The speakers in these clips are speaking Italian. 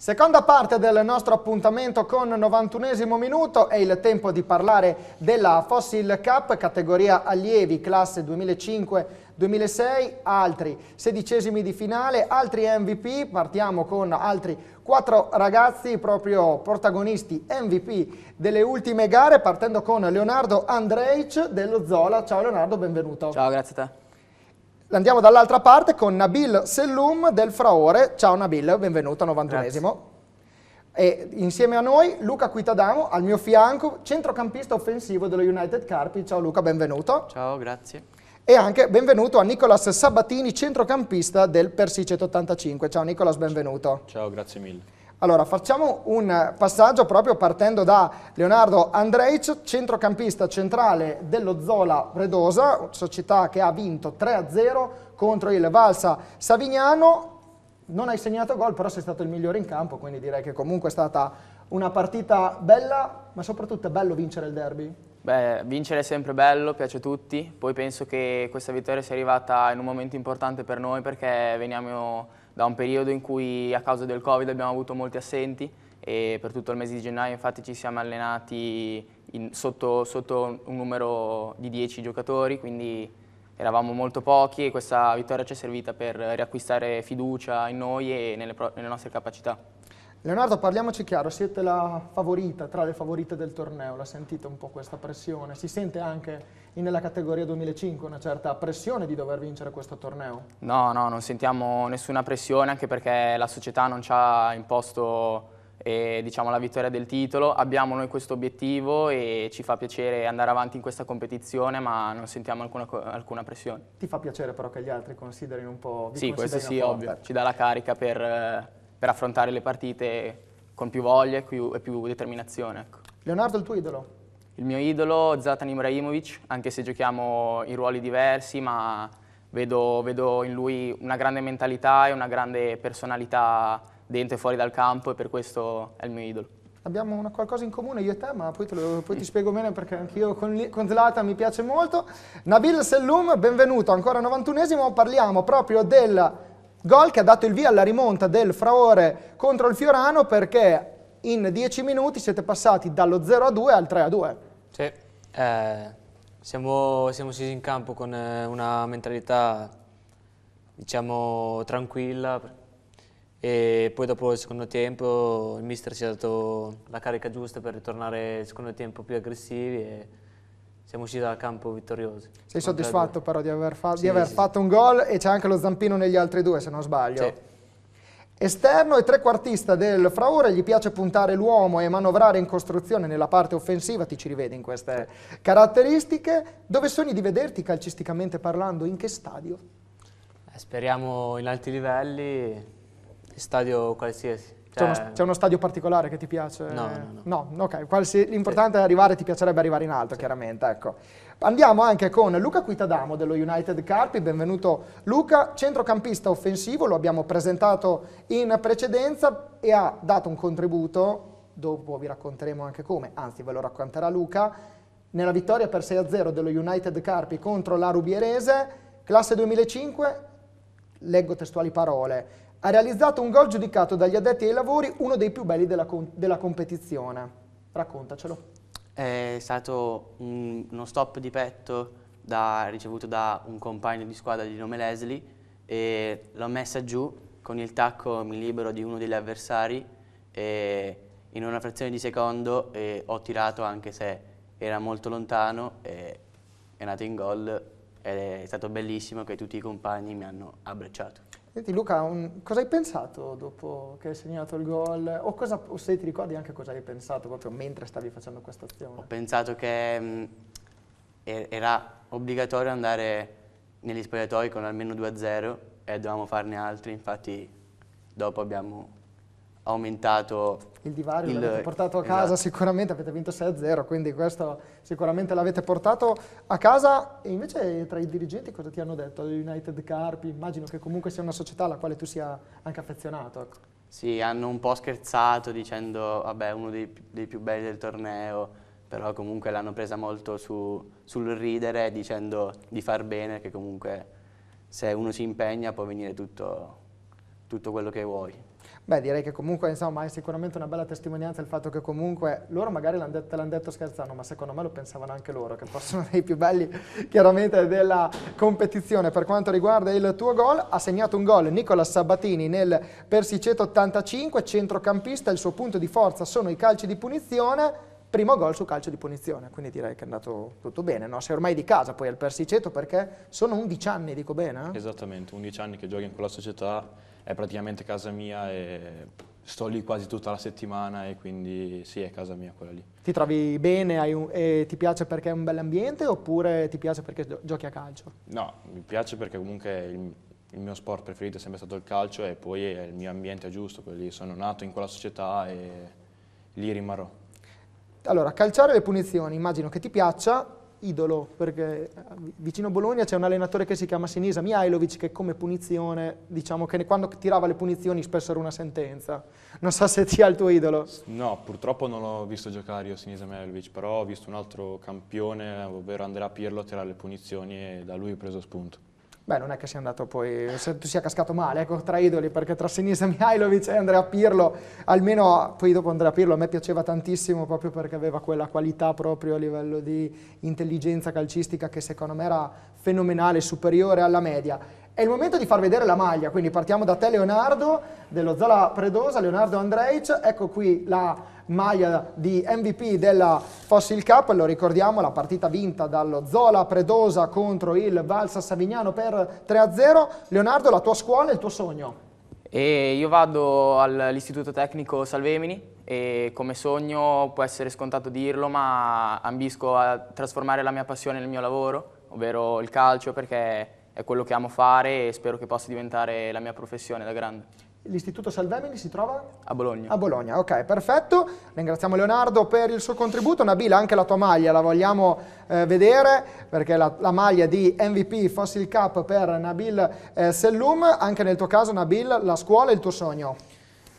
Seconda parte del nostro appuntamento con 91 minuto è il tempo di parlare della Fossil Cup categoria allievi classe 2005-2006, altri sedicesimi di finale, altri MVP, partiamo con altri quattro ragazzi proprio protagonisti MVP delle ultime gare partendo con Leonardo Andreic dello Zola. Ciao Leonardo, benvenuto. Ciao, grazie a te. Andiamo dall'altra parte con Nabil Sellum del Fraore. Ciao Nabil, benvenuto al 91esimo. E insieme a noi Luca Quitadamo, al mio fianco, centrocampista offensivo dello United Carpi. Ciao Luca, benvenuto. Ciao, grazie. E anche benvenuto a Nicolas Sabatini, centrocampista del Persicet 85. Ciao Nicolas, benvenuto. Ciao, grazie mille. Allora, facciamo un passaggio proprio partendo da Leonardo Andreic, centrocampista centrale dello Zola Predosa, società che ha vinto 3-0 contro il Valsa Savignano. Non hai segnato gol, però sei stato il migliore in campo, quindi direi che comunque è stata una partita bella, ma soprattutto è bello vincere il derby. Beh, vincere è sempre bello, piace a tutti, poi penso che questa vittoria sia arrivata in un momento importante per noi perché veniamo da un periodo in cui a causa del Covid abbiamo avuto molti assenti e per tutto il mese di gennaio infatti ci siamo allenati in, sotto, sotto un numero di 10 giocatori, quindi eravamo molto pochi e questa vittoria ci è servita per riacquistare fiducia in noi e nelle, nelle nostre capacità. Leonardo, parliamoci chiaro, siete la favorita, tra le favorite del torneo, la sentite un po' questa pressione? Si sente anche nella categoria 2005 una certa pressione di dover vincere questo torneo? No, no, non sentiamo nessuna pressione anche perché la società non ci ha imposto eh, diciamo, la vittoria del titolo, abbiamo noi questo obiettivo e ci fa piacere andare avanti in questa competizione ma non sentiamo alcuna, alcuna pressione. Ti fa piacere però che gli altri considerino un po'... Sì, questo sì, ovvio, ci dà la carica per... Eh, per affrontare le partite con più voglia e più, e più determinazione. Ecco. Leonardo, il tuo idolo? Il mio idolo Zlatan Ibrahimovic, anche se giochiamo in ruoli diversi, ma vedo, vedo in lui una grande mentalità e una grande personalità dentro e fuori dal campo e per questo è il mio idolo. Abbiamo una, qualcosa in comune io e te, ma poi, te lo, poi ti spiego bene perché anch'io con, con Zlatan mi piace molto. Nabil Sellum, benvenuto, ancora 91esimo, parliamo proprio della Gol che ha dato il via alla rimonta del Fraore contro il Fiorano perché in 10 minuti siete passati dallo 0 a 2 al 3 a 2. Sì, eh, siamo, siamo scesi in campo con eh, una mentalità diciamo tranquilla e poi dopo il secondo tempo il mister ci ha dato la carica giusta per ritornare al secondo tempo più aggressivi e siamo usciti dal campo vittoriosi. Sei soddisfatto però di aver, fa sì, di aver sì. fatto un gol e c'è anche lo zampino negli altri due se non sbaglio. Sì. Esterno e trequartista del Fraure, gli piace puntare l'uomo e manovrare in costruzione nella parte offensiva, ti ci rivedi in queste caratteristiche. Dove sogni di vederti calcisticamente parlando? In che stadio? Eh, speriamo in alti livelli, stadio qualsiasi. C'è uno, cioè, uno, stadio particolare che ti piace? No, no, no. no ok, l'importante sì. è arrivare, ti piacerebbe arrivare in alto sì. chiaramente, ecco. Andiamo anche con Luca Quitadamo dello United Carpi, benvenuto Luca, centrocampista offensivo, lo abbiamo presentato in precedenza e ha dato un contributo, dopo vi racconteremo anche come, anzi ve lo racconterà Luca, nella vittoria per 6-0 dello United Carpi contro la Rubierese, classe 2005, leggo testuali parole, ha realizzato un gol giudicato dagli addetti ai lavori uno dei più belli della, della competizione. Raccontacelo. È stato un, uno stop di petto da, ricevuto da un compagno di squadra di nome Leslie e l'ho messa giù, con il tacco mi libero di uno degli avversari e in una frazione di secondo ho tirato anche se era molto lontano e è nato in gol ed è stato bellissimo che tutti i compagni mi hanno abbracciato. Senti Luca, un, cosa hai pensato dopo che hai segnato il gol? O, cosa, o, se ti ricordi anche cosa hai pensato proprio mentre stavi facendo questa azione? Ho pensato che mh, mm, era obbligatorio andare negli spogliatoi con almeno 2-0 e dovevamo farne altri, infatti dopo abbiamo aumentato il divario l'avete portato a casa esatto. sicuramente, avete vinto 6-0, quindi questo sicuramente l'avete portato a casa. E invece tra i dirigenti cosa ti hanno detto? United Carpi, immagino che comunque sia una società alla quale tu sia anche affezionato. Ecco. Sì, hanno un po' scherzato dicendo, vabbè, uno dei, dei più belli del torneo, però comunque l'hanno presa molto su, sul ridere, dicendo di far bene, che comunque se uno si impegna può venire tutto, tutto quello che vuoi. Beh, direi che comunque, insomma, è sicuramente una bella testimonianza il fatto che comunque loro magari l'hanno detto, l'han detto scherzando, ma secondo me lo pensavano anche loro, che fossero dei più belli chiaramente della competizione. Per quanto riguarda il tuo gol, ha segnato un gol Nicola Sabatini nel Persiceto 85, centrocampista, il suo punto di forza sono i calci di punizione primo gol su calcio di punizione, quindi direi che è andato tutto bene, no? sei ormai di casa poi al Persiceto perché sono 11 anni, dico bene? Eh? Esattamente, 11 anni che giochi in quella società è praticamente casa mia e sto lì quasi tutta la settimana e quindi sì, è casa mia quella lì. Ti trovi bene un, e ti piace perché è un bell'ambiente oppure ti piace perché giochi a calcio? No, mi piace perché comunque il, il mio sport preferito è sempre stato il calcio e poi è il mio ambiente è giusto, lì sono nato in quella società e lì rimarrò. Allora, calciare le punizioni immagino che ti piaccia, idolo, perché eh, vicino a Bologna c'è un allenatore che si chiama Sinisa Mihailovic che come punizione, diciamo che quando tirava le punizioni spesso era una sentenza. Non so se sia il tuo idolo. No, purtroppo non l'ho visto giocare io Sinisa Mihailovic, però ho visto un altro campione, ovvero Andrea Pirlo, tirare le punizioni e da lui ho preso spunto. Beh, non è che sia andato poi, se tu sia cascato male, ecco, tra idoli, perché tra Sinisa Mihailovic e Andrea Pirlo, almeno poi dopo Andrea Pirlo a me piaceva tantissimo proprio perché aveva quella qualità proprio a livello di intelligenza calcistica che secondo me era fenomenale, superiore alla media. È il momento di far vedere la maglia, quindi partiamo da te Leonardo, dello Zola Predosa, Leonardo Andrejic, ecco qui la maglia di MVP della Fossil Cup, lo ricordiamo, la partita vinta dallo Zola Predosa contro il Valsa Savignano per 3-0. Leonardo, la tua scuola e il tuo sogno? E io vado all'Istituto Tecnico Salvemini e come sogno può essere scontato dirlo, ma ambisco a trasformare la mia passione nel mio lavoro, ovvero il calcio, perché è quello che amo fare e spero che possa diventare la mia professione da grande. L'Istituto Salvemini si trova? A Bologna. A Bologna, ok, perfetto. Ringraziamo Leonardo per il suo contributo. Nabila, anche la tua maglia la vogliamo eh, vedere, perché la, la, maglia di MVP Fossil Cup per Nabil eh, Sellum. Anche nel tuo caso, Nabil, la scuola è il tuo sogno?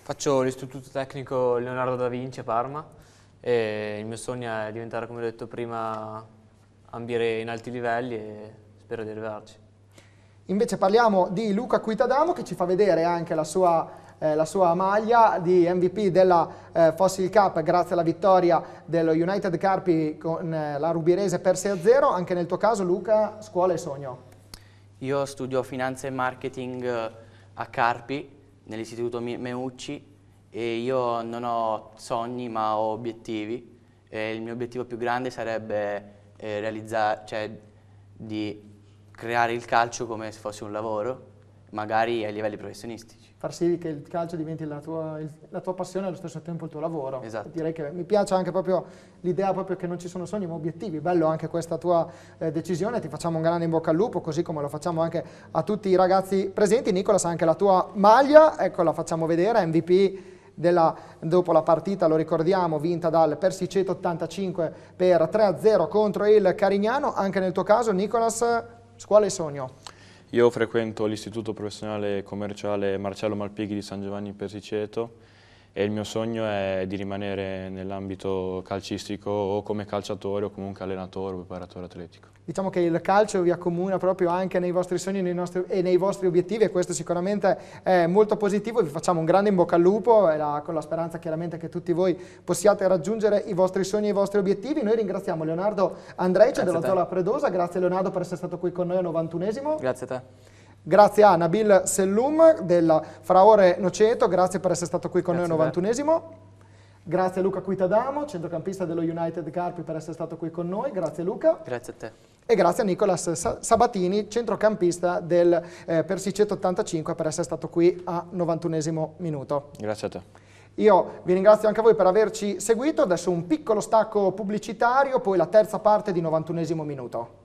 Faccio l'Istituto Tecnico Leonardo da Vinci a Parma. E il mio sogno è diventare, come ho detto prima, ambire in alti livelli e spero di arrivarci. Invece parliamo di Luca Quitadamo che ci fa vedere anche la sua, eh, la sua maglia di MVP della eh, Fossil Cup grazie alla vittoria dello United Carpi con eh, la Rubirese per 6-0. Anche nel tuo caso Luca, scuola e sogno. Io studio finanza e marketing eh, a Carpi nell'istituto Meucci e io non ho sogni ma ho obiettivi e il mio obiettivo più grande sarebbe eh, realizzare, cioè di creare il calcio come se fosse un lavoro, magari ai livelli professionistici. Far sì che il calcio diventi la tua, la tua passione e allo stesso tempo il tuo lavoro. Esatto. Direi che mi piace anche proprio l'idea proprio che non ci sono sogni ma obiettivi, bello anche questa tua eh, decisione, ti facciamo un grande in bocca al lupo, così come lo facciamo anche a tutti i ragazzi presenti. Nicolas anche la tua maglia, ecco la facciamo vedere, MVP della, dopo la partita, lo ricordiamo, vinta dal Persiceto 85 per 3-0 contro il Carignano, anche nel tuo caso Nicolas Scuola e sogno. Io frequento l'istituto professionale commerciale Marcello Malpighi di San Giovanni Persiceto e il mio sogno è di rimanere nell'ambito calcistico o come calciatore o comunque allenatore o preparatore atletico. Diciamo che il calcio vi accomuna proprio anche nei vostri sogni nei nostri, e nei vostri obiettivi e questo sicuramente è molto positivo, vi facciamo un grande in bocca al lupo la, con la speranza chiaramente che tutti voi possiate raggiungere i vostri sogni e i vostri obiettivi. Noi ringraziamo Leonardo Andreice della Zola Predosa, grazie Leonardo per essere stato qui con noi al 91esimo. Grazie a te. Grazie a Nabil Sellum della Fraore Noceto, grazie per essere stato qui con grazie noi al 91esimo. Grazie a Luca Quitadamo, centrocampista dello United Carpi per essere stato qui con noi, grazie Luca. Grazie a te. E grazie a Nicolas Sabatini, centrocampista del eh, Persicetto 85 per essere stato qui a 91esimo minuto. Grazie a te. Io vi ringrazio anche a voi per averci seguito, adesso un piccolo stacco pubblicitario, poi la terza parte di 91esimo minuto.